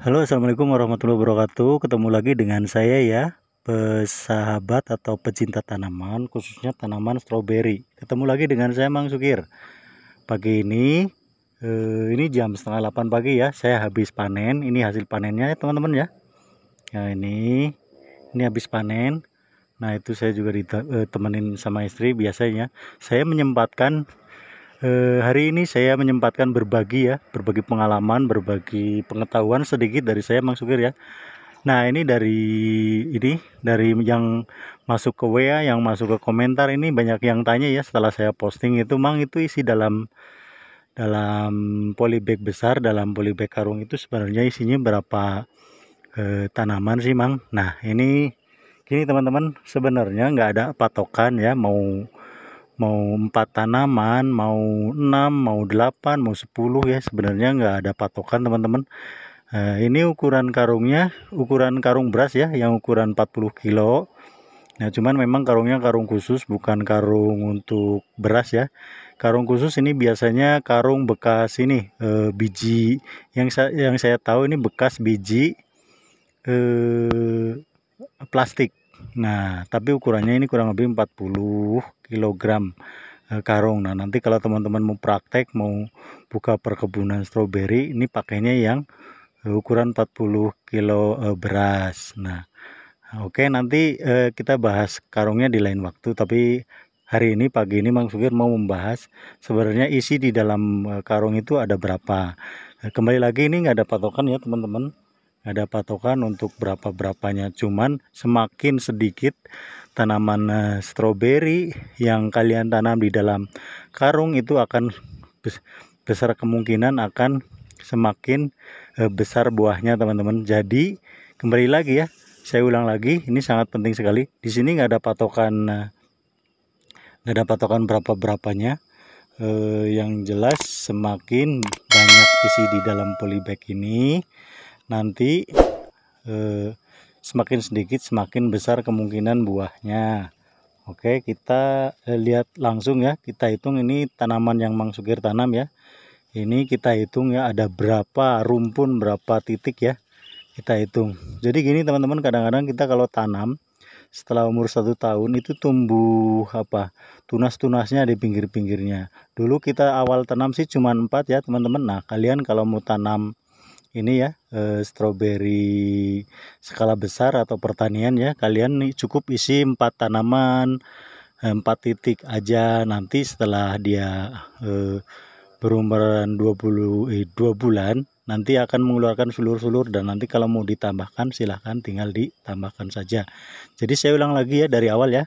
Halo assalamualaikum warahmatullahi wabarakatuh ketemu lagi dengan saya ya pesahabat atau pecinta tanaman khususnya tanaman stroberi ketemu lagi dengan saya Mang Sukir pagi ini eh, ini jam setengah 8 pagi ya saya habis panen ini hasil panennya ya teman-teman ya Nah ini ini habis panen nah itu saya juga ditemenin eh, sama istri biasanya saya menyempatkan Eh, hari ini saya menyempatkan berbagi ya, berbagi pengalaman, berbagi pengetahuan sedikit dari saya Mang Sugir ya. Nah ini dari ini dari yang masuk ke WA, yang masuk ke komentar ini banyak yang tanya ya setelah saya posting itu, Mang itu isi dalam dalam polybag besar, dalam polybag karung itu sebenarnya isinya berapa eh, tanaman sih, Mang? Nah ini gini teman-teman sebenarnya nggak ada patokan ya mau mau empat tanaman mau 6 mau 8 mau 10 ya sebenarnya nggak ada patokan teman-teman nah, ini ukuran karungnya ukuran karung beras ya yang ukuran 40 kilo nah cuman memang karungnya karung khusus bukan karung untuk beras ya karung khusus ini biasanya karung bekas ini e, biji yang saya yang saya tahu ini bekas biji e, plastik Nah, tapi ukurannya ini kurang lebih 40 kg e, karung. Nah, nanti kalau teman-teman mau praktek, mau buka perkebunan stroberi, ini pakainya yang e, ukuran 40 kg e, beras. Nah, oke okay, nanti kita bahas karungnya di lain waktu, tapi hari ini pagi ini Mang Sugir mau membahas sebenarnya isi di dalam karung itu ada berapa. Kembali lagi ini nggak ada patokan ya teman-teman ada patokan untuk berapa-berapanya cuman semakin sedikit tanaman eh, stroberi yang kalian tanam di dalam karung itu akan besar kemungkinan akan semakin eh, besar buahnya teman-teman jadi kembali lagi ya saya ulang lagi ini sangat penting sekali di sini nggak ada patokan eh, nggak ada patokan berapa berapanya yang jelas semakin banyak isi di dalam polybag ini nanti eh, semakin sedikit semakin besar kemungkinan buahnya Oke kita eh, lihat langsung ya kita hitung ini tanaman yang Mang Sugir tanam ya ini kita hitung ya ada berapa rumpun berapa titik ya kita hitung jadi gini teman-teman kadang-kadang kita kalau tanam setelah umur satu tahun itu tumbuh apa tunas-tunasnya di pinggir-pinggirnya dulu kita awal tanam sih cuma empat ya teman-teman nah kalian kalau mau tanam ini ya e, stroberi skala besar atau pertanian ya kalian cukup isi empat tanaman eh, empat titik aja nanti setelah dia e, berumuran 20 eh, 2 eh, bulan nanti akan mengeluarkan sulur-sulur dan nanti kalau mau ditambahkan silahkan tinggal ditambahkan saja jadi saya ulang lagi ya dari awal ya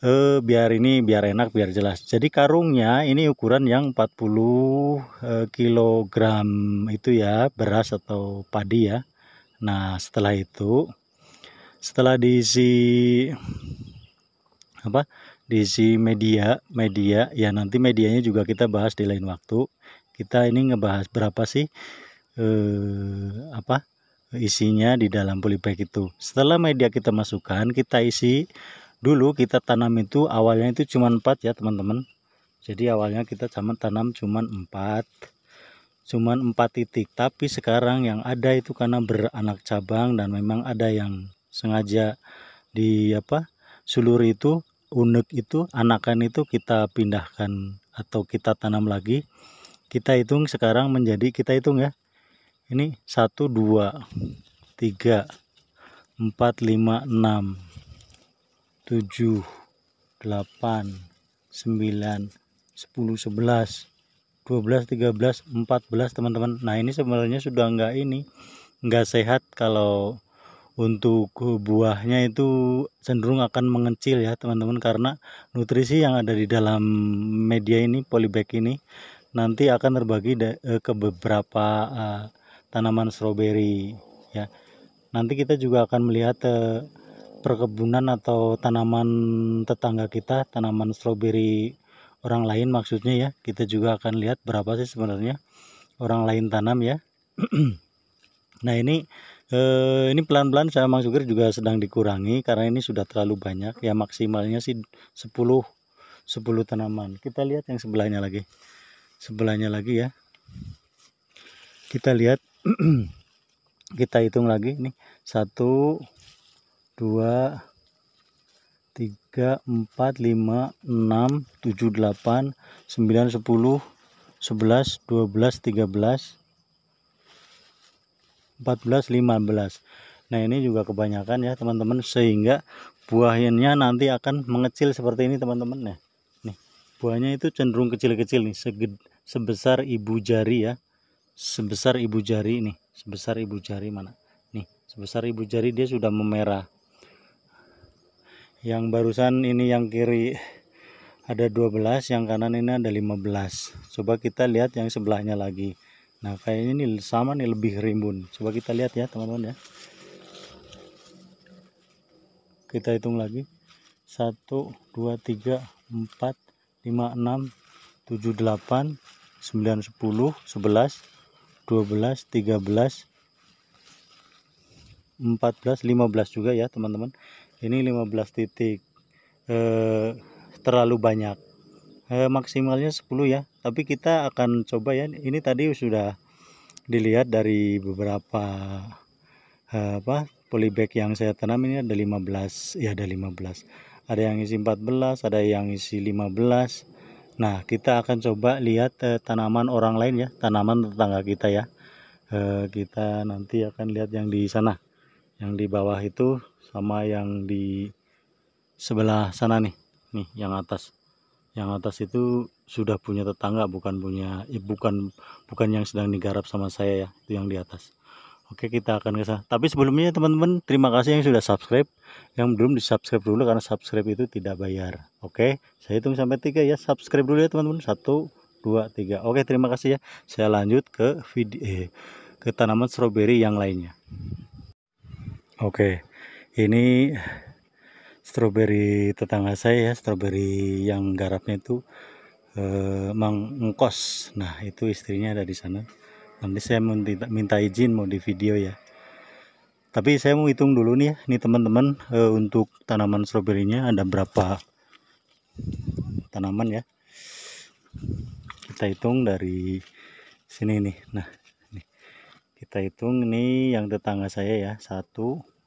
eh, biar ini biar enak biar jelas jadi karungnya ini ukuran yang 40 eh, kg itu ya beras atau padi ya nah setelah itu setelah diisi apa diisi media media ya nanti medianya juga kita bahas di lain waktu kita ini ngebahas berapa sih eh, apa isinya di dalam polybag itu setelah media kita masukkan kita isi dulu kita tanam itu awalnya itu cuma empat ya teman-teman jadi awalnya kita cuman tanam cuma empat, cuma empat titik tapi sekarang yang ada itu karena beranak cabang dan memang ada yang sengaja di apa sulur itu unek itu anakan itu kita pindahkan atau kita tanam lagi kita hitung sekarang menjadi kita hitung ya ini satu dua tiga empat lima enam. 7 8 9 10 11 12 13 14 teman-teman nah ini sebenarnya sudah enggak ini enggak sehat kalau untuk buahnya itu cenderung akan mengecil ya teman-teman karena nutrisi yang ada di dalam media ini polybag ini nanti akan terbagi eh, ke beberapa uh, tanaman stroberi ya nanti kita juga akan melihat uh, perkebunan atau tanaman tetangga kita, tanaman stroberi orang lain maksudnya ya. Kita juga akan lihat berapa sih sebenarnya orang lain tanam ya. nah ini eh, ini pelan-pelan saya Mang juga sedang dikurangi karena ini sudah terlalu banyak ya maksimalnya sih 10 10 tanaman. Kita lihat yang sebelahnya lagi. Sebelahnya lagi ya. Kita lihat kita hitung lagi nih. satu 2 3 4 5 6 7 8 9 10 11 12 13 14 15 nah ini juga kebanyakan ya teman-teman sehingga buahnya nanti akan mengecil seperti ini teman-teman ya nih buahnya itu cenderung kecil-kecil nih seged, sebesar ibu jari ya sebesar ibu jari ini sebesar ibu jari mana nih sebesar ibu jari dia sudah memerah yang barusan ini yang kiri ada 12 yang kanan ini ada 15 coba kita lihat yang sebelahnya lagi nah kayaknya ini sama nih lebih rimbun coba kita lihat ya teman-teman ya kita hitung lagi 1 2 3 4 5 6 7 8 9 10 11 12 13 14 15 juga ya teman-teman ini 15 titik eh, terlalu banyak eh, maksimalnya 10 ya tapi kita akan coba ya ini tadi sudah dilihat dari beberapa eh, apa polybag yang saya tanam ini ada 15 ya ada 15 ada yang isi 14 ada yang isi 15 nah kita akan coba lihat eh, tanaman orang lain ya tanaman tetangga kita ya eh, kita nanti akan lihat yang di sana yang di bawah itu sama yang di sebelah sana nih nih yang atas yang atas itu sudah punya tetangga bukan punya eh, bukan bukan yang sedang digarap sama saya ya itu yang di atas oke kita akan ke sana tapi sebelumnya teman-teman terima kasih yang sudah subscribe yang belum di subscribe dulu karena subscribe itu tidak bayar oke saya hitung sampai tiga ya subscribe dulu ya teman-teman satu dua tiga oke terima kasih ya saya lanjut ke video eh, ke tanaman stroberi yang lainnya Oke, ini stroberi tetangga saya ya, stroberi yang garapnya itu eh, mengkos. Nah, itu istrinya ada di sana. Nanti saya minta, minta izin mau di video ya. Tapi saya mau hitung dulu nih ya, nih teman-teman eh, untuk tanaman stroberinya ada berapa tanaman ya. Kita hitung dari sini nih. Nah, ini. kita hitung ini yang tetangga saya ya, satu,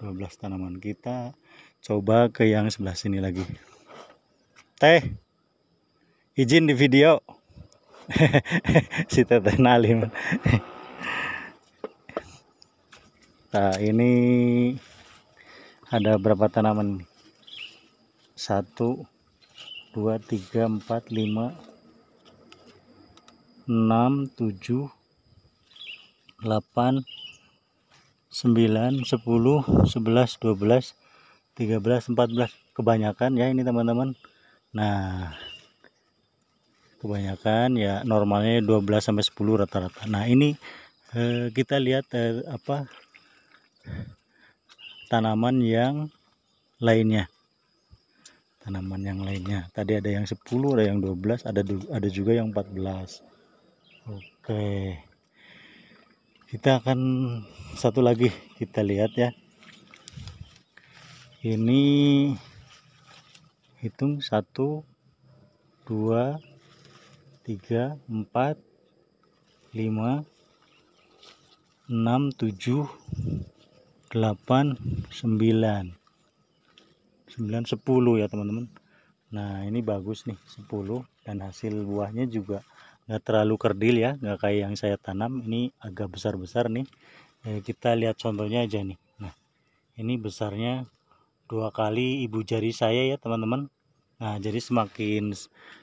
12 tanaman kita coba ke yang sebelah sini lagi teh izin di video si teteh nalim nah ini ada berapa tanaman satu dua tiga empat lima enam tujuh delapan 9 10 11 12 13 14 kebanyakan ya ini teman-teman nah kebanyakan ya normalnya 12 sampai 10 rata-rata nah ini eh, kita lihat eh, apa tanaman yang lainnya tanaman yang lainnya tadi ada yang 10 ada yang 12 ada ada juga yang 14 oke okay kita akan satu lagi kita lihat ya ini hitung satu, dua, tiga, empat, lima, enam, tujuh, delapan, sembilan, sembilan sepuluh ya teman-teman nah ini bagus nih sepuluh dan hasil buahnya juga nggak terlalu kerdil ya nggak kayak yang saya tanam ini agak besar-besar nih eh, kita lihat contohnya aja nih nah ini besarnya dua kali ibu jari saya ya teman-teman nah jadi semakin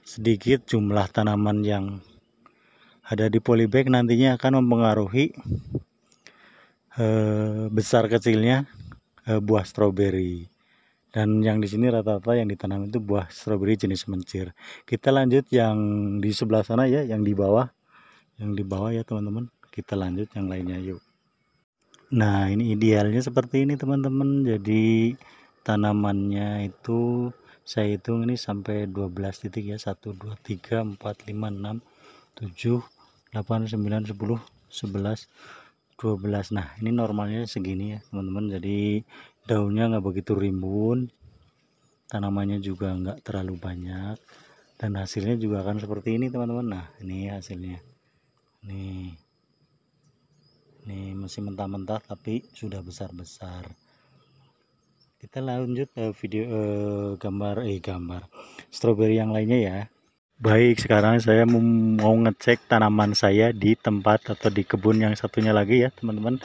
sedikit jumlah tanaman yang ada di polybag nantinya akan mempengaruhi eh, besar kecilnya eh, buah stroberi dan yang di sini rata-rata yang ditanam itu buah stroberi jenis mencir kita lanjut yang di sebelah sana ya yang di bawah yang di bawah ya teman-teman kita lanjut yang lainnya yuk nah ini idealnya seperti ini teman-teman jadi tanamannya itu saya hitung ini sampai 12 titik ya 1 2 3 4 5 6 7 8 9 10 11 12 nah ini normalnya segini ya teman-teman jadi daunnya nggak begitu rimbun tanamannya juga nggak terlalu banyak dan hasilnya juga akan seperti ini teman-teman nah ini hasilnya nih ini masih mentah-mentah tapi sudah besar-besar kita lanjut ke video eh, gambar eh gambar stroberi yang lainnya ya baik sekarang saya mau ngecek tanaman saya di tempat atau di kebun yang satunya lagi ya teman-teman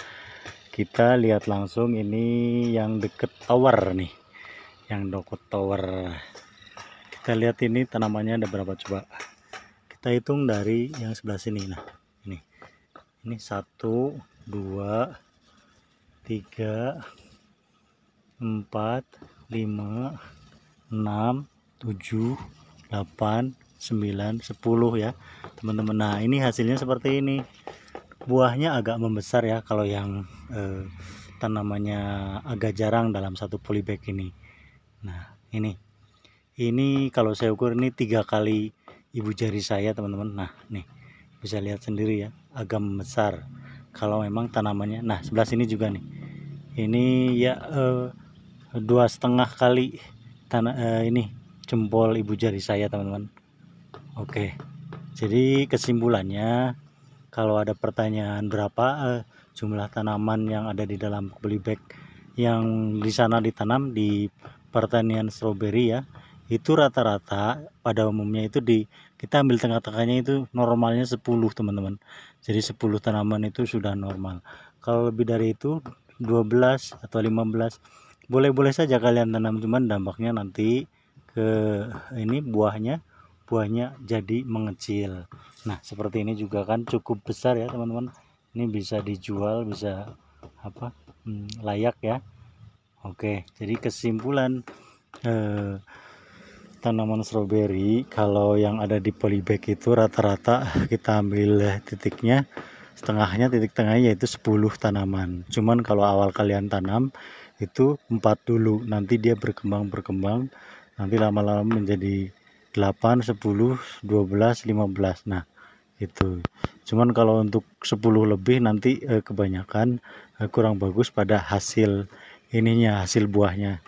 kita lihat langsung ini yang deket tower nih yang deket tower kita lihat ini tanamannya ada berapa coba kita hitung dari yang sebelah sini nah ini ini satu dua tiga empat lima enam tujuh delapan sembilan sepuluh ya teman-teman nah ini hasilnya seperti ini buahnya agak membesar ya kalau yang eh, tanamannya agak jarang dalam satu polybag ini nah ini ini kalau saya ukur ini tiga kali ibu jari saya teman-teman nah nih bisa lihat sendiri ya agak membesar kalau memang tanamannya nah sebelah sini juga nih ini ya eh, dua setengah kali tanah eh, ini jempol ibu jari saya teman-teman oke jadi kesimpulannya kalau ada pertanyaan berapa eh, jumlah tanaman yang ada di dalam polybag yang di sana ditanam di pertanian stroberi ya itu rata-rata pada umumnya itu di kita ambil tengah-tengahnya itu normalnya 10 teman-teman jadi 10 tanaman itu sudah normal kalau lebih dari itu 12 atau 15 boleh-boleh saja kalian tanam cuman dampaknya nanti ke ini buahnya buahnya jadi mengecil nah seperti ini juga kan cukup besar ya teman-teman ini bisa dijual bisa apa hmm, layak ya oke jadi kesimpulan eh, tanaman stroberi kalau yang ada di polybag itu rata-rata kita ambil titiknya setengahnya titik tengahnya yaitu 10 tanaman cuman kalau awal kalian tanam itu empat dulu nanti dia berkembang berkembang nanti lama-lama menjadi 8 10 12 15 nah itu cuman kalau untuk 10 lebih nanti eh, kebanyakan eh, kurang bagus pada hasil ininya hasil buahnya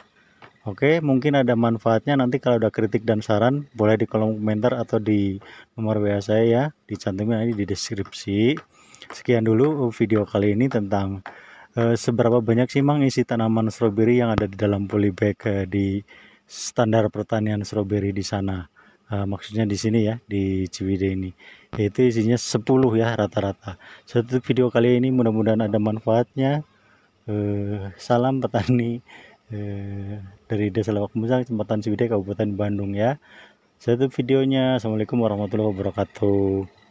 Oke mungkin ada manfaatnya nanti kalau ada kritik dan saran boleh di kolom komentar atau di nomor WA saya ya dicantumkan nanti di deskripsi sekian dulu eh, video kali ini tentang eh, seberapa banyak sih mang isi tanaman stroberi yang ada di dalam polybag eh, di standar pertanian stroberi di sana Ah, maksudnya di sini ya di Ciwide ini yaitu isinya 10 ya rata-rata satu video kali ini mudah-mudahan ada manfaatnya uh, salam petani uh, dari Desa Lawak Musang Kecamatan Ciwide Kabupaten Bandung ya satu videonya Assalamualaikum warahmatullahi wabarakatuh